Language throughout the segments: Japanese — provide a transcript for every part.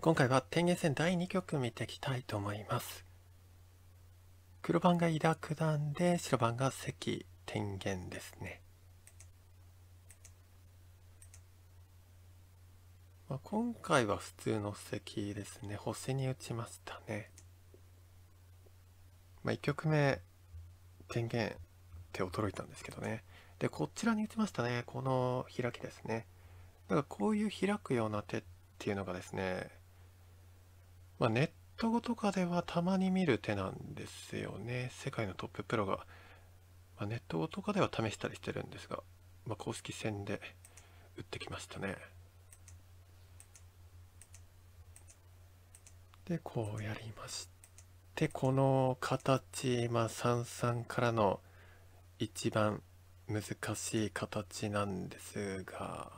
今回は天元戦第2局見ていきたいと思います黒番が井田九段で白番が関天元ですね、まあ、今回は普通の関ですね星に打ちましたね、まあ、1局目天元って驚いたんですけどねでこちらに打ちましたねこの開きですねだからこういう開くような手っていうのがですねまあ、ネットとかではたまに見る手なんですよね。世界のトッププロが、まあ、ネットとかでは試したりしてるんですが、まあ、公式戦で打ってきましたね。で、こうやりまして、この形、まあ、三々からの一番難しい形なんですが、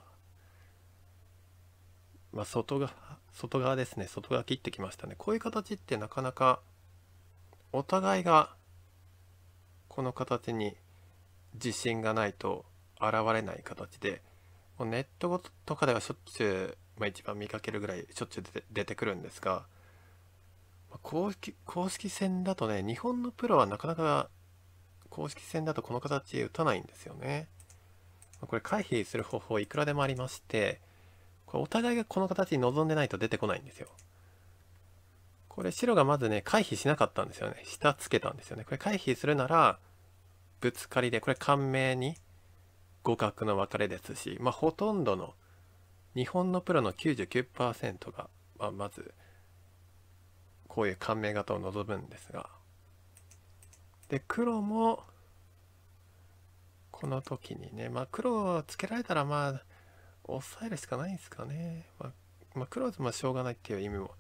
まあ、外側外側ですね外側切ってきましたねこういう形ってなかなかお互いがこの形に自信がないと現れない形でもうネットとかではしょっちゅう、まあ、一番見かけるぐらいしょっちゅう出て出てくるんですが公式公式戦だとね日本のプロはなかなか公式戦だとこの形打たないんですよね。これ回避する方法いくらでもありましてこれお互いがこの形に望んでないと出てこないんですよ。これ白がまずね、回避しなかったんですよね。下つけたんですよね。これ回避するなら、ぶつかりで、これ簡明に互角の別れですし、まあほとんどの、日本のプロの99%が、まあ、まず、こういう感銘型を望むんですが、で、黒も、この時にね、まあ黒をつけられたらまあ、抑えるしかないんですかね。まあ、まあ、黒はまあしょうがないっていう意味も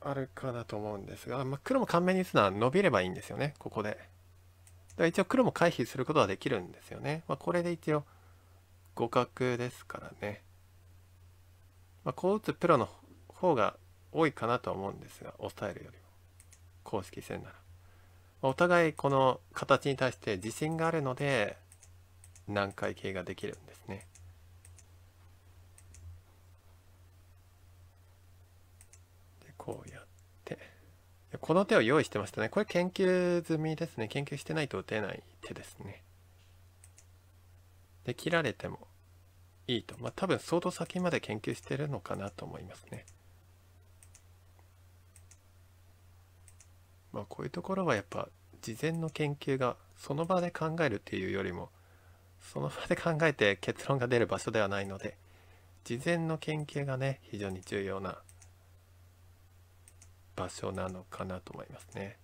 あるかなと思うんですが、まあ、黒も完明に打つのは伸びればいいんですよね、ここで。だから一応黒も回避することはできるんですよね。まあ、これで一応互角ですからね。まあ、こう打つプロの方が多いかなと思うんですが、抑えるよりも。公式戦なら。お互いこの形に対して自信があるので、難解系ができるんですね。こうやってこの手を用意してましたねこれ研究済みですね研究してないと打てない手ですねで切られてもいいとまあ多分相当先まで研究してるのかなと思いますねまあこういうところはやっぱ事前の研究がその場で考えるっていうよりもその場で考えて結論が出る場所ではないので事前の研究がね非常に重要な場所なのかなと思いますね。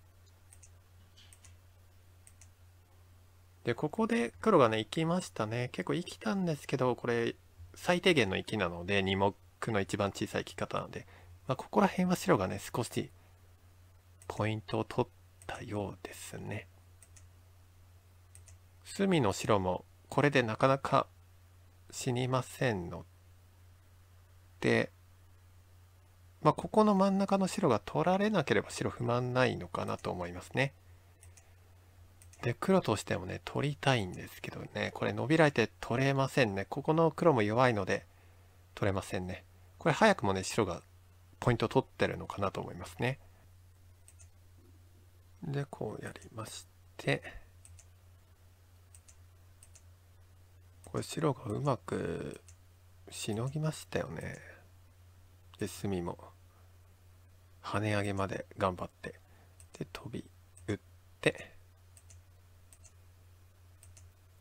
で、ここで黒がね、生きましたね。結構生きたんですけど、これ、最低限の生きなので、2目の一番小さい生き方なので、まあ、ここら辺は白がね、少し、ポイントを取ったようですね。隅の白も、これでなかなか死にませんので、まあ、ここの真ん中の白が取られなければ白不満ないのかなと思いますね。で、黒としてもね、取りたいんですけどね、これ伸びられて取れませんね。ここの黒も弱いので取れませんね。これ早くもね、白がポイント取ってるのかなと思いますね。で、こうやりまして、これ白がうまくしのぎましたよね。で隅も跳ね上げまで頑張ってで飛び打って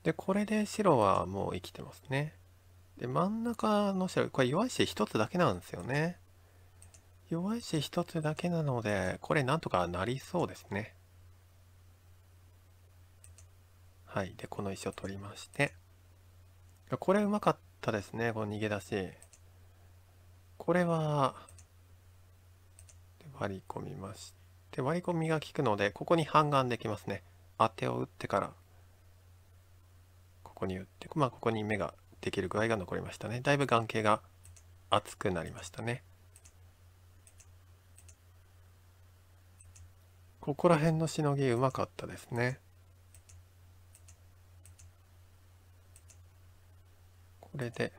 でこれで白はもう生きてますねで真ん中の白これ弱い石1つだけなんですよね弱い石1つだけなのでこれなんとかなりそうですねはいでこの石を取りましてこれうまかったですねこの逃げ出しこれは割り込みまして割り込みが効くのでここに半眼できますね当てを打ってからここに打ってまあここに目ができる具合が残りましたねだいぶ眼形が厚くなりましたねここら辺のしのぎうまかったですねこれで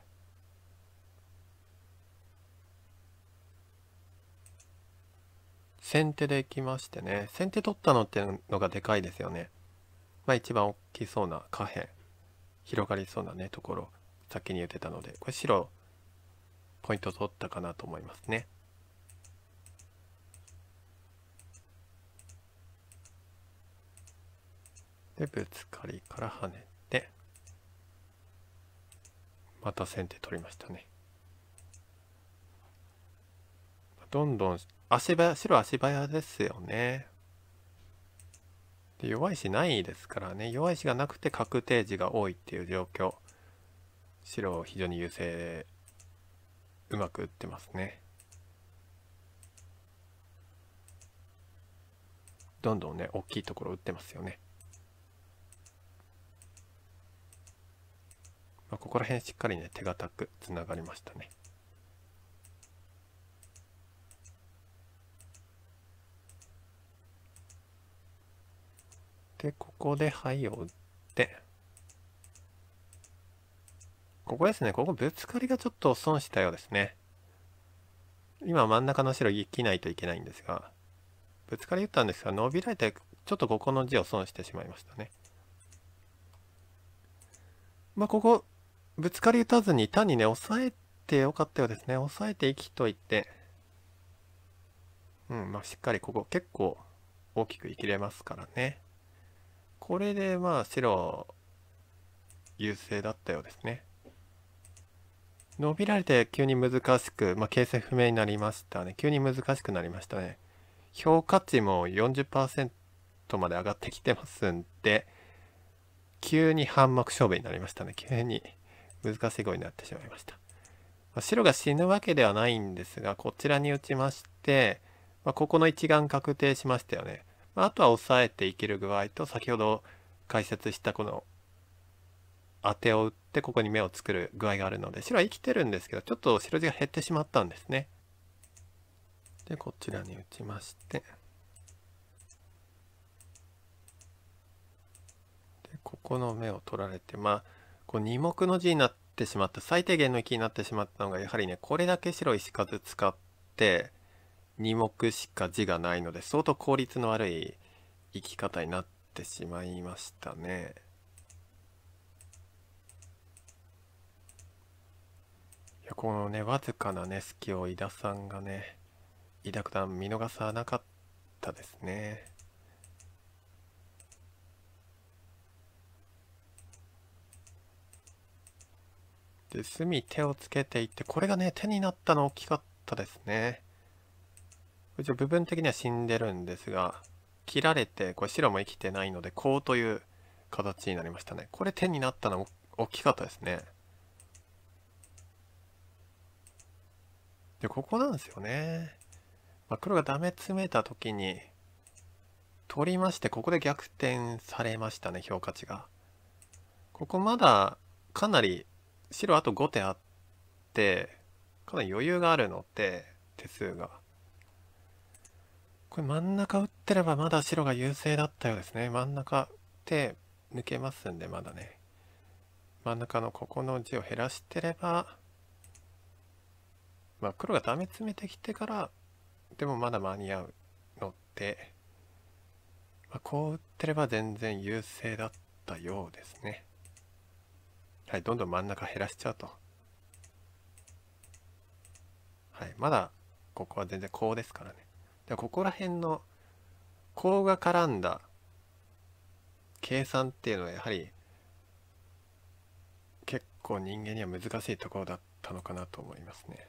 先手できましてね先手取ったのっていうのがでかいですよねまあ一番大きそうな下辺広がりそうなねところ先に打てたのでこれ白ポイント取ったかなと思いますねでぶつかりから跳ねてまた先手取りましたねどんどん足早白足早ですよねで弱い石ないですからね弱い石がなくて確定地が多いっていう状況白非常に優勢うまく打ってますねどんどんね大きいところ打ってますよね、まあ、ここら辺しっかりね手堅くつながりましたねで、ここではいを打って、ここですね。ここぶつかりがちょっと損したようですね。今真ん中の白生きないといけないんですが、ぶつかり打ったんですが、伸びられて、ちょっとここの字を損してしまいましたね。まあ、ここ、ぶつかり打たずに単にね、さえてよかったようですね。さえて生きといて、うん、まあ、しっかりここ結構大きく生きれますからね。これでまあ白優勢だったようですね伸びられて急に難しく、まあ、形勢不明になりましたね急に難しくなりましたね評価値も40%まで上がってきてますんで急に半目勝負になりましたね急に難しい碁になってしまいました、まあ、白が死ぬわけではないんですがこちらに打ちまして、まあ、ここの一眼確定しましたよねあとは抑えていける具合と先ほど解説したこの当てを打ってここに目を作る具合があるので白は生きてるんですけどちょっと白地が減ってしまったんですね。でこちらに打ちましてでここの目を取られてまあこう二目の字になってしまった最低限の生きになってしまったのがやはりねこれだけ白石数使って2目しか字がないので相当効率の悪い生き方になってしまいましたね。いやこのねわずかなね隙を井田さんがね井田九段見逃さなかったですね。で隅手をつけていってこれがね手になったの大きかったですね。一応部分的には死んでるんですが切られてこれ白も生きてないのでコウという形になりましたねこれ手になったの大きかったですねでここなんですよね、まあ、黒がダメ詰めた時に取りましてここで逆転されましたね評価値がここまだかなり白あと5手あってかなり余裕があるので手数が。これ真ん中打ってればまだ白が優勢だったようですね真ん中手抜けますんでまだね真ん中のここの地を減らしてればまあ黒がダメ詰めてきてからでもまだ間に合うので、まあ、こう打ってれば全然優勢だったようですねはいどんどん真ん中減らしちゃうとはいまだここは全然こうですからねでここら辺のうが絡んだ計算っていうのはやはり結構人間には難しいところだったのかなと思いますね。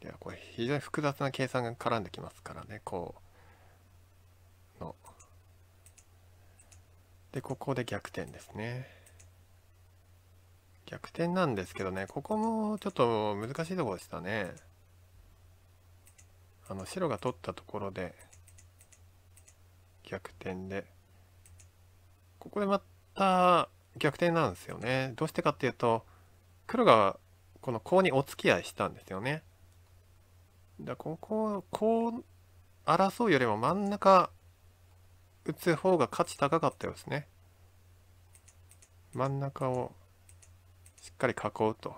ではこれ非常に複雑な計算が絡んできますからねこうの。でここで逆転ですね。逆転なんですけどねここもちょっと難しいところでしたね。あの白が取ったところで逆転でここでまた逆転なんですよねどうしてかっていうと黒がこのコウにお付き合いしたんですよねだこここう争うよりも真ん中打つ方が価値高かったようですね真ん中をしっかり囲うと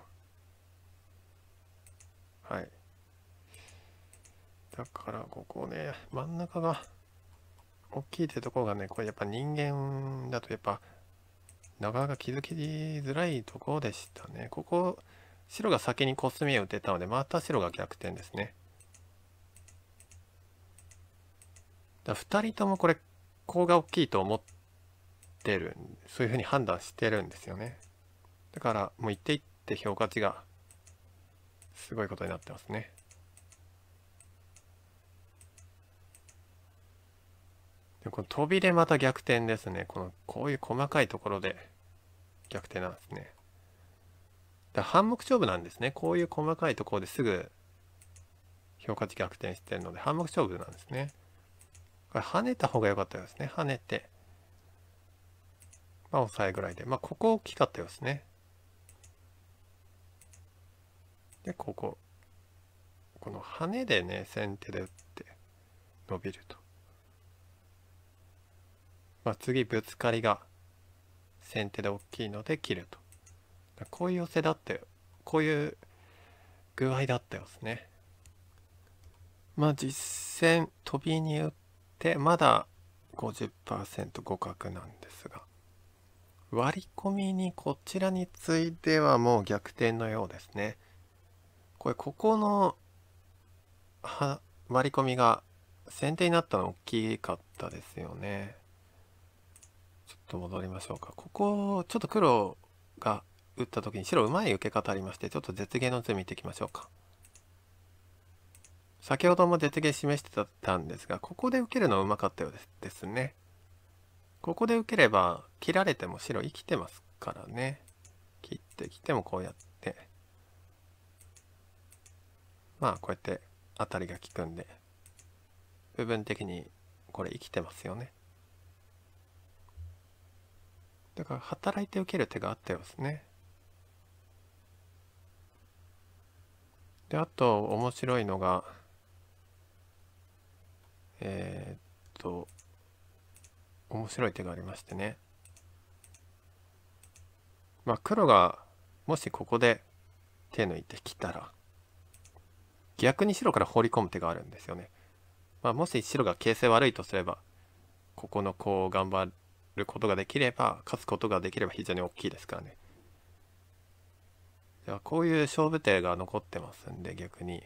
はいだからここね、真ん中が大きいってとこがね、これやっぱ人間だとやっぱなかなか気づきづらいところでしたね。ここ、白が先にコスミを打てたので、また白が逆転ですね。だ2人ともこれ、コウが大きいと思ってる、そういうふうに判断してるんですよね。だから、もう一手一手評価値がすごいことになってますね。この飛びでまた逆転ですね。この、こういう細かいところで逆転なんですね。だ半目勝負なんですね。こういう細かいところですぐ評価値逆転してるので、半目勝負なんですね。これ跳ねた方が良かったですね。跳ねて、まあ抑えぐらいで。まあここ大きかったですね。で、ここ。この跳ねでね、先手で打って伸びると。まあ、次ぶつかりが先手で大きいので切るとこういう寄せだってこういう具合だったようですねまあ実戦トビに打ってまだ50%互角なんですが割り込みにこちらに次いではもう逆転のようですねこれここの割り込みが先手になったの大きかったですよねちょっと戻りましょうかここちょっと黒が打った時に白うまい受け方ありましてちょっと絶芸の図見ていきましょうか先ほども絶芸示してたんですがここで受けるのはうまかったようですねここで受ければ切られても白生きてますからね切ってきてもこうやってまあこうやって当たりが利くんで部分的にこれ生きてますよねだから働いて受ける手があったようですね。で、あと面白いのが、えー、っと、面白い手がありましてね。まあ黒がもしここで手抜いてきたら、逆に白から放り込む手があるんですよね。まあ、もし白が形勢悪いとすれば、ここのこう頑張ることができれば勝つことができれば非常に大きいですからねじゃあこういう勝負手が残ってますんで逆に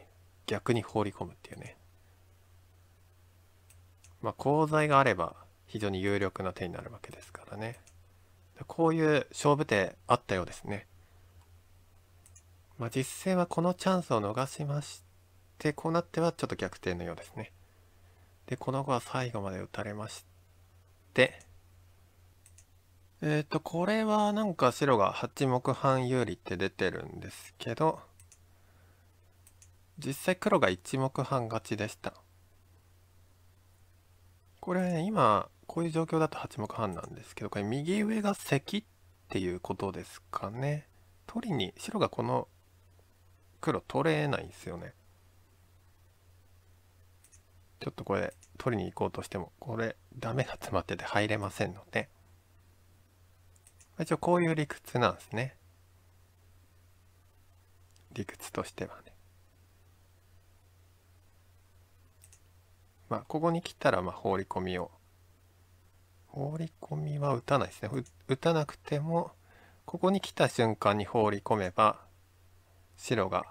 逆に放り込むっていうねまあ功罪があれば非常に有力な手になるわけですからねこういう勝負手あったようですねまあ実戦はこのチャンスを逃しましてこうなってはちょっと逆転のようですねでこの子は最後まで打たれましてえっ、ー、と、これはなんか白が8目半有利って出てるんですけど、実際黒が1目半勝ちでした。これ、ね、今、こういう状況だと8目半なんですけど、これ右上が石っていうことですかね。取りに、白がこの黒取れないんですよね。ちょっとこれ取りに行こうとしても、これダメが詰まってて入れませんので、一応こういう理屈なんですね。理屈としてはね。まあ、ここに来たら、まあ、放り込みを。放り込みは打たないですね。打たなくても、ここに来た瞬間に放り込めば、白が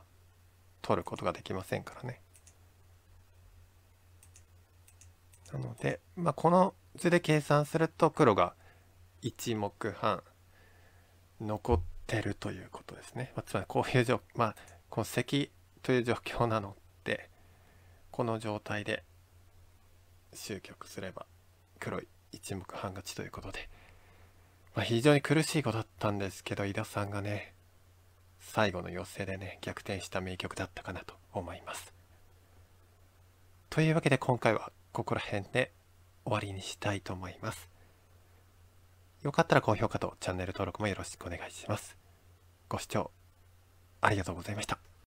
取ることができませんからね。なので、まあ、この図で計算すると黒が1目半残ってるということですね、まあ、つまりこういう状まあこの咳という状況なのでこの状態で終局すれば黒い一目半勝ちということで、まあ、非常に苦しい碁だったんですけど井田さんがね最後の寄せでね逆転した名曲だったかなと思いますというわけで今回はここら辺で終わりにしたいと思いますよかったら高評価とチャンネル登録もよろしくお願いします。ご視聴ありがとうございました。